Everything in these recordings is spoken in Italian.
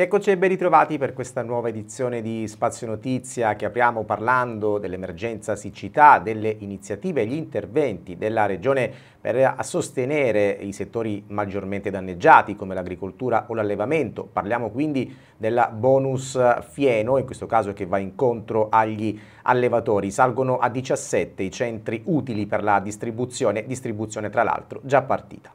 Eccoci e ben ritrovati per questa nuova edizione di Spazio Notizia che apriamo parlando dell'emergenza siccità, delle iniziative e gli interventi della Regione per sostenere i settori maggiormente danneggiati come l'agricoltura o l'allevamento. Parliamo quindi del bonus fieno, in questo caso che va incontro agli allevatori. Salgono a 17 i centri utili per la distribuzione, distribuzione tra l'altro già partita.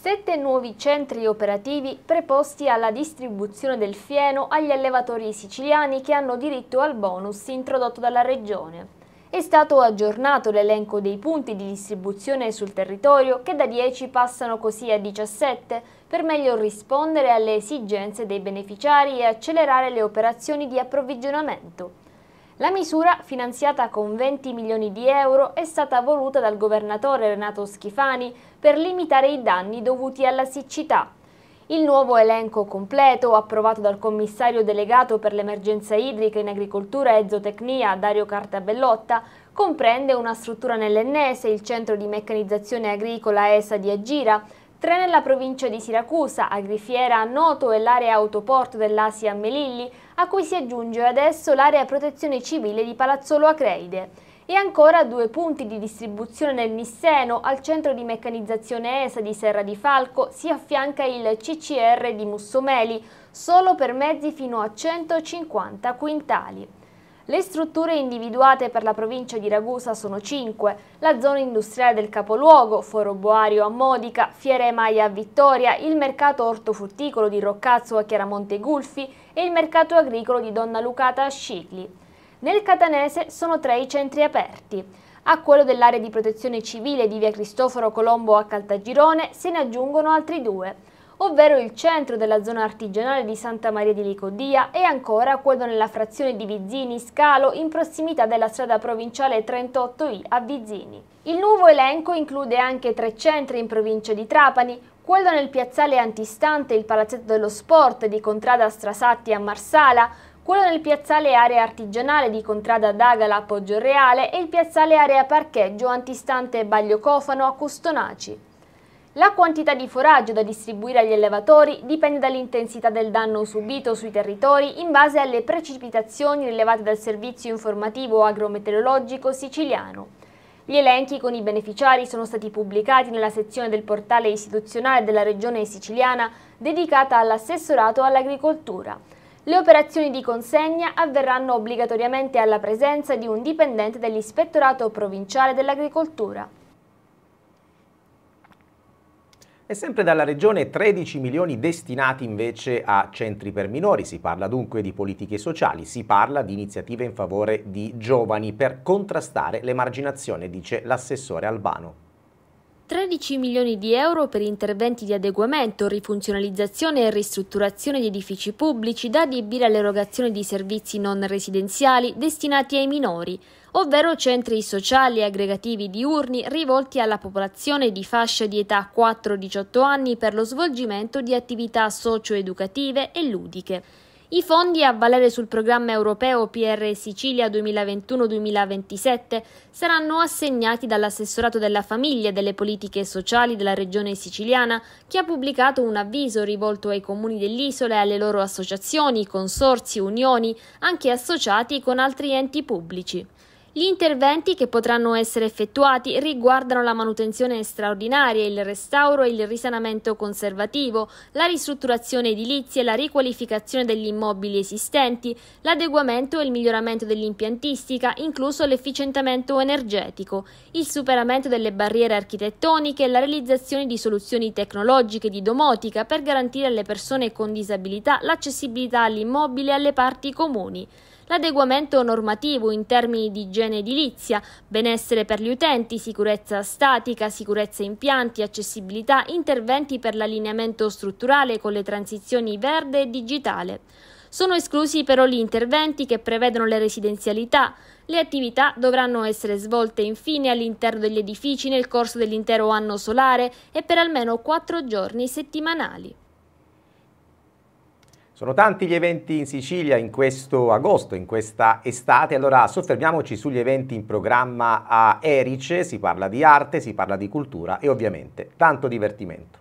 Sette nuovi centri operativi preposti alla distribuzione del fieno agli allevatori siciliani che hanno diritto al bonus introdotto dalla Regione. È stato aggiornato l'elenco dei punti di distribuzione sul territorio che da 10 passano così a 17 per meglio rispondere alle esigenze dei beneficiari e accelerare le operazioni di approvvigionamento. La misura, finanziata con 20 milioni di euro, è stata voluta dal governatore Renato Schifani per limitare i danni dovuti alla siccità. Il nuovo elenco completo, approvato dal commissario delegato per l'emergenza idrica in agricoltura e zootecnia Dario Cartabellotta, comprende una struttura nell'Ennese, il centro di meccanizzazione agricola ESA di Agira, Tre nella provincia di Siracusa, Agrifiera, Noto e l'area autoporto dell'Asia Melilli, a cui si aggiunge adesso l'area protezione civile di Palazzolo Acreide. E ancora due punti di distribuzione nel Nisseno, al centro di meccanizzazione ESA di Serra di Falco si affianca il CCR di Mussomeli, solo per mezzi fino a 150 quintali. Le strutture individuate per la provincia di Ragusa sono 5, la zona industriale del capoluogo, Foro Boario a Modica, Fiere Maia a Vittoria, il mercato ortofrutticolo di Roccazzo a Chiaramonte Gulfi e il mercato agricolo di Donna Lucata a Scicli. Nel Catanese sono tre i centri aperti. A quello dell'area di protezione civile di via Cristoforo Colombo a Caltagirone se ne aggiungono altri due ovvero il centro della zona artigianale di Santa Maria di Licodia e ancora quello nella frazione di Vizzini Scalo in prossimità della strada provinciale 38I a Vizzini. Il nuovo elenco include anche tre centri in provincia di Trapani, quello nel piazzale antistante il Palazzetto dello Sport di Contrada Strasatti a Marsala, quello nel piazzale area artigianale di Contrada D'Agala a Poggioreale e il piazzale area parcheggio antistante Baglio Cofano a Custonaci. La quantità di foraggio da distribuire agli allevatori dipende dall'intensità del danno subito sui territori in base alle precipitazioni rilevate dal servizio informativo agrometeorologico siciliano. Gli elenchi con i beneficiari sono stati pubblicati nella sezione del portale istituzionale della Regione siciliana dedicata all'assessorato all'agricoltura. Le operazioni di consegna avverranno obbligatoriamente alla presenza di un dipendente dell'Ispettorato Provinciale dell'Agricoltura. e sempre dalla Regione 13 milioni destinati invece a centri per minori. Si parla dunque di politiche sociali, si parla di iniziative in favore di giovani per contrastare l'emarginazione, dice l'assessore Albano. 13 milioni di euro per interventi di adeguamento, rifunzionalizzazione e ristrutturazione di edifici pubblici da adibire all'erogazione di servizi non residenziali destinati ai minori ovvero centri sociali e aggregativi diurni rivolti alla popolazione di fascia di età 4-18 anni per lo svolgimento di attività socio-educative e ludiche. I fondi a valere sul programma europeo PR Sicilia 2021-2027 saranno assegnati dall'assessorato della famiglia e delle politiche sociali della regione siciliana che ha pubblicato un avviso rivolto ai comuni dell'isola e alle loro associazioni, consorzi, unioni, anche associati con altri enti pubblici. Gli interventi che potranno essere effettuati riguardano la manutenzione straordinaria, il restauro e il risanamento conservativo, la ristrutturazione edilizia e la riqualificazione degli immobili esistenti, l'adeguamento e il miglioramento dell'impiantistica, incluso l'efficientamento energetico, il superamento delle barriere architettoniche e la realizzazione di soluzioni tecnologiche di domotica per garantire alle persone con disabilità l'accessibilità all'immobile e alle parti comuni l'adeguamento normativo in termini di igiene edilizia, benessere per gli utenti, sicurezza statica, sicurezza impianti, accessibilità, interventi per l'allineamento strutturale con le transizioni verde e digitale. Sono esclusi però gli interventi che prevedono le residenzialità. Le attività dovranno essere svolte infine all'interno degli edifici nel corso dell'intero anno solare e per almeno quattro giorni settimanali. Sono tanti gli eventi in Sicilia in questo agosto, in questa estate, allora soffermiamoci sugli eventi in programma a Erice, si parla di arte, si parla di cultura e ovviamente tanto divertimento.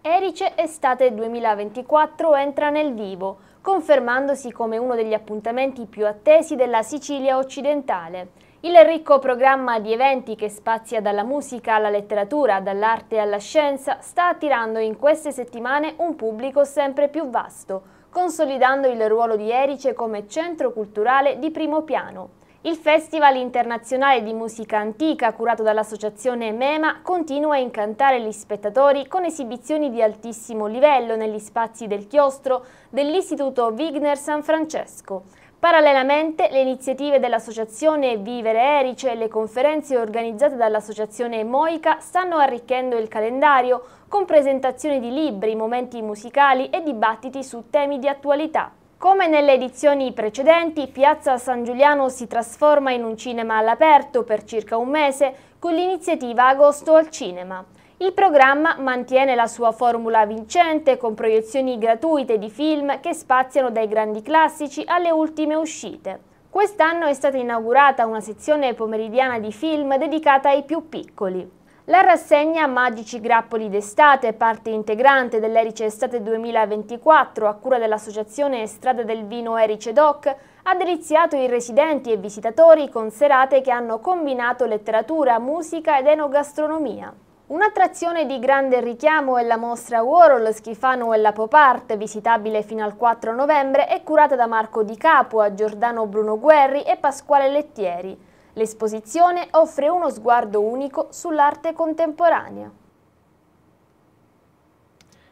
Erice Estate 2024 entra nel vivo, confermandosi come uno degli appuntamenti più attesi della Sicilia occidentale. Il ricco programma di eventi che spazia dalla musica alla letteratura, dall'arte alla scienza, sta attirando in queste settimane un pubblico sempre più vasto, consolidando il ruolo di Erice come centro culturale di primo piano. Il Festival internazionale di musica antica, curato dall'associazione MEMA, continua a incantare gli spettatori con esibizioni di altissimo livello negli spazi del chiostro dell'Istituto Wigner San Francesco. Parallelamente, le iniziative dell'associazione Vivere Erice e le conferenze organizzate dall'associazione Moica stanno arricchendo il calendario con presentazioni di libri, momenti musicali e dibattiti su temi di attualità. Come nelle edizioni precedenti, Piazza San Giuliano si trasforma in un cinema all'aperto per circa un mese con l'iniziativa Agosto al Cinema. Il programma mantiene la sua formula vincente con proiezioni gratuite di film che spaziano dai grandi classici alle ultime uscite. Quest'anno è stata inaugurata una sezione pomeridiana di film dedicata ai più piccoli. La rassegna Magici Grappoli d'estate, parte integrante dell'Erice Estate 2024 a cura dell'associazione Strada del Vino Erice Doc, ha deliziato i residenti e visitatori con serate che hanno combinato letteratura, musica ed enogastronomia. Un'attrazione di grande richiamo è la mostra Warhol Schifano e la Pop Art, visitabile fino al 4 novembre e curata da Marco Di Capua, Giordano Bruno Guerri e Pasquale Lettieri. L'esposizione offre uno sguardo unico sull'arte contemporanea.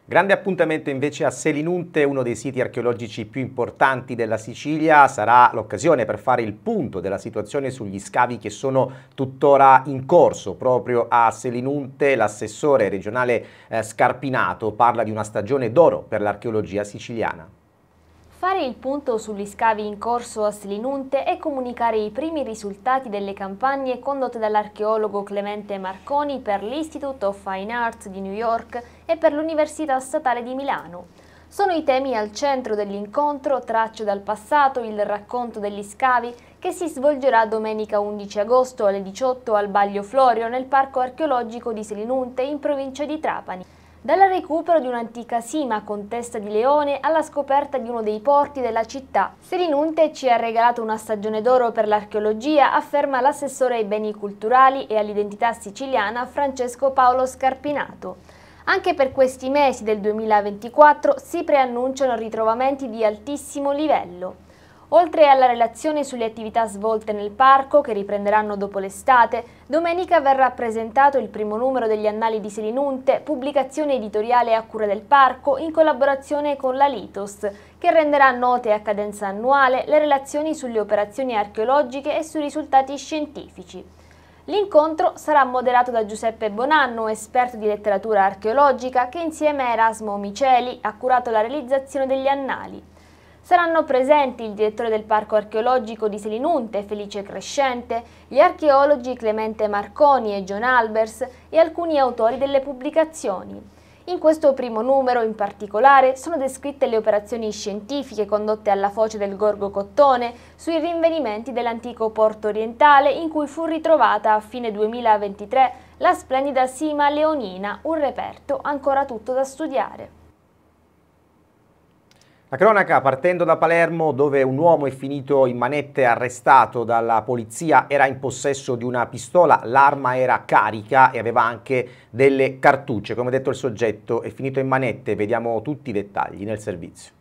Grande appuntamento invece a Selinunte, uno dei siti archeologici più importanti della Sicilia, sarà l'occasione per fare il punto della situazione sugli scavi che sono tuttora in corso. Proprio a Selinunte l'assessore regionale eh, Scarpinato parla di una stagione d'oro per l'archeologia siciliana. Fare il punto sugli scavi in corso a Slinunte e comunicare i primi risultati delle campagne condotte dall'archeologo Clemente Marconi per l'Institute of Fine Arts di New York e per l'Università Statale di Milano. Sono i temi al centro dell'incontro Tracce dal passato, il racconto degli scavi, che si svolgerà domenica 11 agosto alle 18 al Baglio Florio nel Parco archeologico di Selinunte in provincia di Trapani. Dal recupero di un'antica sima con testa di leone alla scoperta di uno dei porti della città, Selinunte ci ha regalato una stagione d'oro per l'archeologia, afferma l'assessore ai beni culturali e all'identità siciliana Francesco Paolo Scarpinato. Anche per questi mesi del 2024 si preannunciano ritrovamenti di altissimo livello. Oltre alla relazione sulle attività svolte nel parco, che riprenderanno dopo l'estate, domenica verrà presentato il primo numero degli Annali di Selinunte, pubblicazione editoriale a cura del parco in collaborazione con la Litos, che renderà note a cadenza annuale le relazioni sulle operazioni archeologiche e sui risultati scientifici. L'incontro sarà moderato da Giuseppe Bonanno, esperto di letteratura archeologica, che insieme a Erasmo Miceli ha curato la realizzazione degli annali. Saranno presenti il direttore del Parco Archeologico di Selinunte, Felice Crescente, gli archeologi Clemente Marconi e John Albers e alcuni autori delle pubblicazioni. In questo primo numero, in particolare, sono descritte le operazioni scientifiche condotte alla foce del Gorgo Cottone sui rinvenimenti dell'antico porto orientale in cui fu ritrovata a fine 2023 la splendida Sima Leonina, un reperto ancora tutto da studiare. La cronaca partendo da Palermo dove un uomo è finito in manette arrestato dalla polizia era in possesso di una pistola, l'arma era carica e aveva anche delle cartucce. Come detto il soggetto è finito in manette, vediamo tutti i dettagli nel servizio.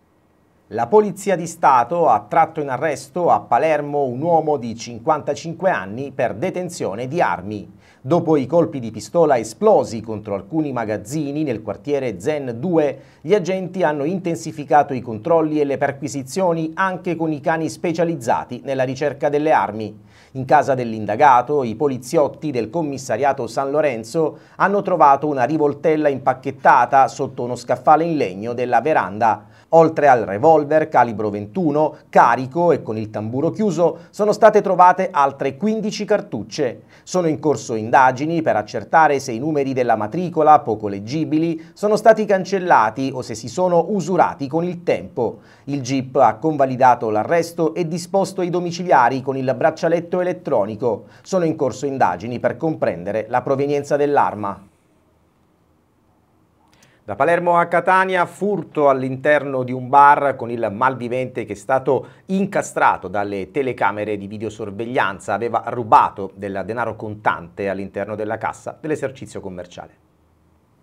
La Polizia di Stato ha tratto in arresto a Palermo un uomo di 55 anni per detenzione di armi. Dopo i colpi di pistola esplosi contro alcuni magazzini nel quartiere Zen 2, gli agenti hanno intensificato i controlli e le perquisizioni anche con i cani specializzati nella ricerca delle armi. In casa dell'indagato, i poliziotti del commissariato San Lorenzo hanno trovato una rivoltella impacchettata sotto uno scaffale in legno della veranda. Oltre al revolver calibro 21, carico e con il tamburo chiuso, sono state trovate altre 15 cartucce. Sono in corso indagini per accertare se i numeri della matricola, poco leggibili, sono stati cancellati o se si sono usurati con il tempo. Il GIP ha convalidato l'arresto e disposto i domiciliari con il braccialetto elettronico. Sono in corso indagini per comprendere la provenienza dell'arma. Da Palermo a Catania, furto all'interno di un bar con il malvivente che è stato incastrato dalle telecamere di videosorveglianza. Aveva rubato del denaro contante all'interno della cassa dell'esercizio commerciale.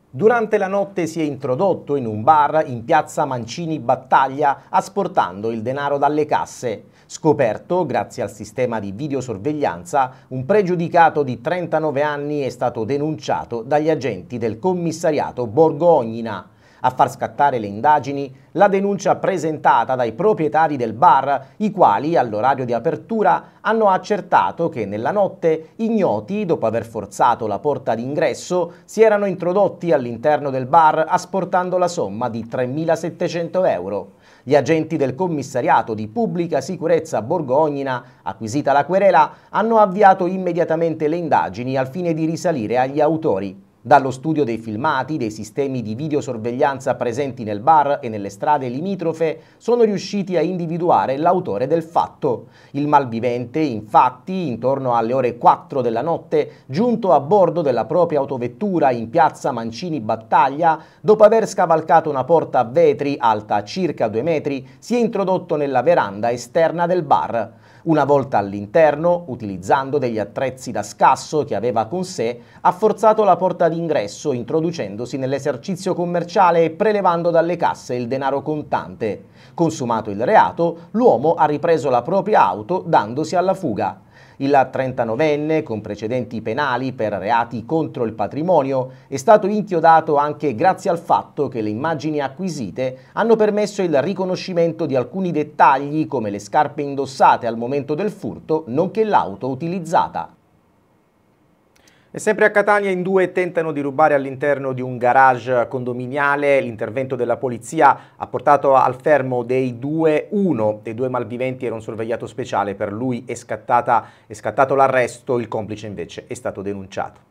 Durante la notte si è introdotto in un bar in piazza Mancini Battaglia asportando il denaro dalle casse. Scoperto, grazie al sistema di videosorveglianza, un pregiudicato di 39 anni è stato denunciato dagli agenti del commissariato Borgo Ognina. A far scattare le indagini, la denuncia presentata dai proprietari del bar, i quali all'orario di apertura hanno accertato che nella notte ignoti, dopo aver forzato la porta d'ingresso, si erano introdotti all'interno del bar asportando la somma di 3.700 euro. Gli agenti del commissariato di pubblica sicurezza Borgognina, acquisita la querela, hanno avviato immediatamente le indagini al fine di risalire agli autori dallo studio dei filmati, dei sistemi di videosorveglianza presenti nel bar e nelle strade limitrofe, sono riusciti a individuare l'autore del fatto. Il malvivente, infatti, intorno alle ore 4 della notte, giunto a bordo della propria autovettura in piazza Mancini Battaglia, dopo aver scavalcato una porta a vetri alta circa 2 metri, si è introdotto nella veranda esterna del bar. Una volta all'interno, utilizzando degli attrezzi da scasso che aveva con sé, ha forzato la porta d'ingresso introducendosi nell'esercizio commerciale e prelevando dalle casse il denaro contante. Consumato il reato, l'uomo ha ripreso la propria auto dandosi alla fuga. Il 39enne, con precedenti penali per reati contro il patrimonio, è stato inchiodato anche grazie al fatto che le immagini acquisite hanno permesso il riconoscimento di alcuni dettagli come le scarpe indossate al momento del furto, nonché l'auto utilizzata. E sempre a Catania in due tentano di rubare all'interno di un garage condominiale. L'intervento della polizia ha portato al fermo dei due uno dei due malviventi era un sorvegliato speciale, per lui è, scattata, è scattato l'arresto, il complice invece è stato denunciato.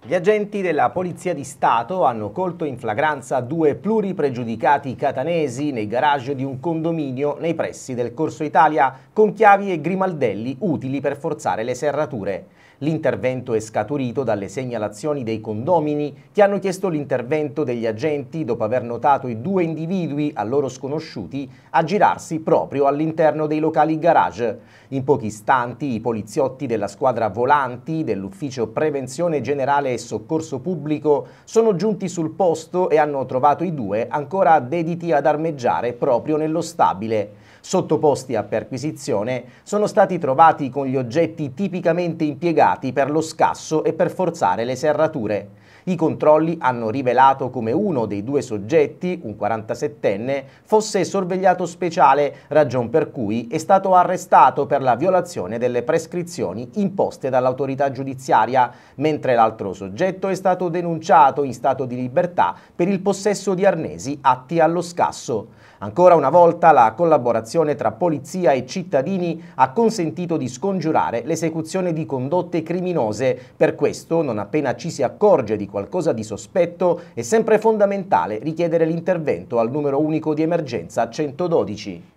Gli agenti della Polizia di Stato hanno colto in flagranza due pluripregiudicati catanesi nei garage di un condominio nei pressi del Corso Italia con chiavi e grimaldelli utili per forzare le serrature. L'intervento è scaturito dalle segnalazioni dei condomini che hanno chiesto l'intervento degli agenti dopo aver notato i due individui a loro sconosciuti aggirarsi proprio all'interno dei locali garage. In pochi istanti i poliziotti della squadra volanti dell'Ufficio Prevenzione Generale Postale e Soccorso Pubblico sono giunti sul posto e hanno trovato i due ancora dediti ad armeggiare proprio nello stabile sottoposti a perquisizione, sono stati trovati con gli oggetti tipicamente impiegati per lo scasso e per forzare le serrature. I controlli hanno rivelato come uno dei due soggetti, un 47enne, fosse sorvegliato speciale, ragion per cui è stato arrestato per la violazione delle prescrizioni imposte dall'autorità giudiziaria, mentre l'altro soggetto è stato denunciato in stato di libertà per il possesso di arnesi atti allo scasso. Ancora una volta la collaborazione tra polizia e cittadini ha consentito di scongiurare l'esecuzione di condotte criminose. Per questo, non appena ci si accorge di qualcosa di sospetto, è sempre fondamentale richiedere l'intervento al numero unico di emergenza 112.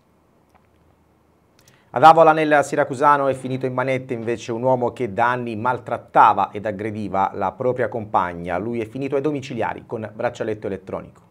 Ad Avola nel Siracusano è finito in manette invece un uomo che da anni maltrattava ed aggrediva la propria compagna. Lui è finito ai domiciliari con braccialetto elettronico.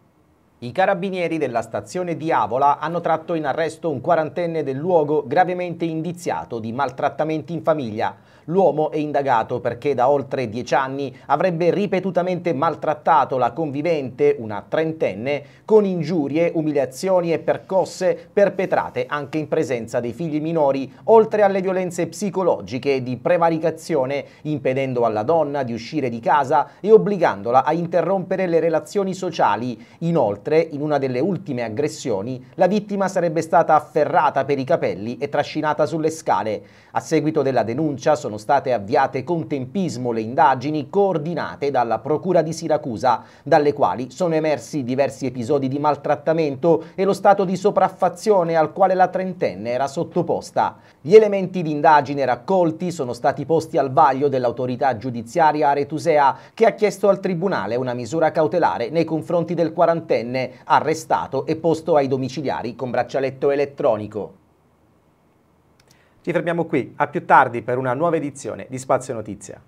I carabinieri della stazione di Avola hanno tratto in arresto un quarantenne del luogo gravemente indiziato di maltrattamenti in famiglia. L'uomo è indagato perché da oltre dieci anni avrebbe ripetutamente maltrattato la convivente, una trentenne, con ingiurie, umiliazioni e percosse perpetrate anche in presenza dei figli minori, oltre alle violenze psicologiche e di prevaricazione, impedendo alla donna di uscire di casa e obbligandola a interrompere le relazioni sociali. Inoltre, Inoltre, in una delle ultime aggressioni, la vittima sarebbe stata afferrata per i capelli e trascinata sulle scale. A seguito della denuncia sono state avviate con tempismo le indagini coordinate dalla Procura di Siracusa, dalle quali sono emersi diversi episodi di maltrattamento e lo stato di sopraffazione al quale la trentenne era sottoposta. Gli elementi di indagine raccolti sono stati posti al vaglio dell'autorità giudiziaria aretusea che ha chiesto al Tribunale una misura cautelare nei confronti del quarantenne arrestato e posto ai domiciliari con braccialetto elettronico. Ci fermiamo qui, a più tardi per una nuova edizione di Spazio Notizia.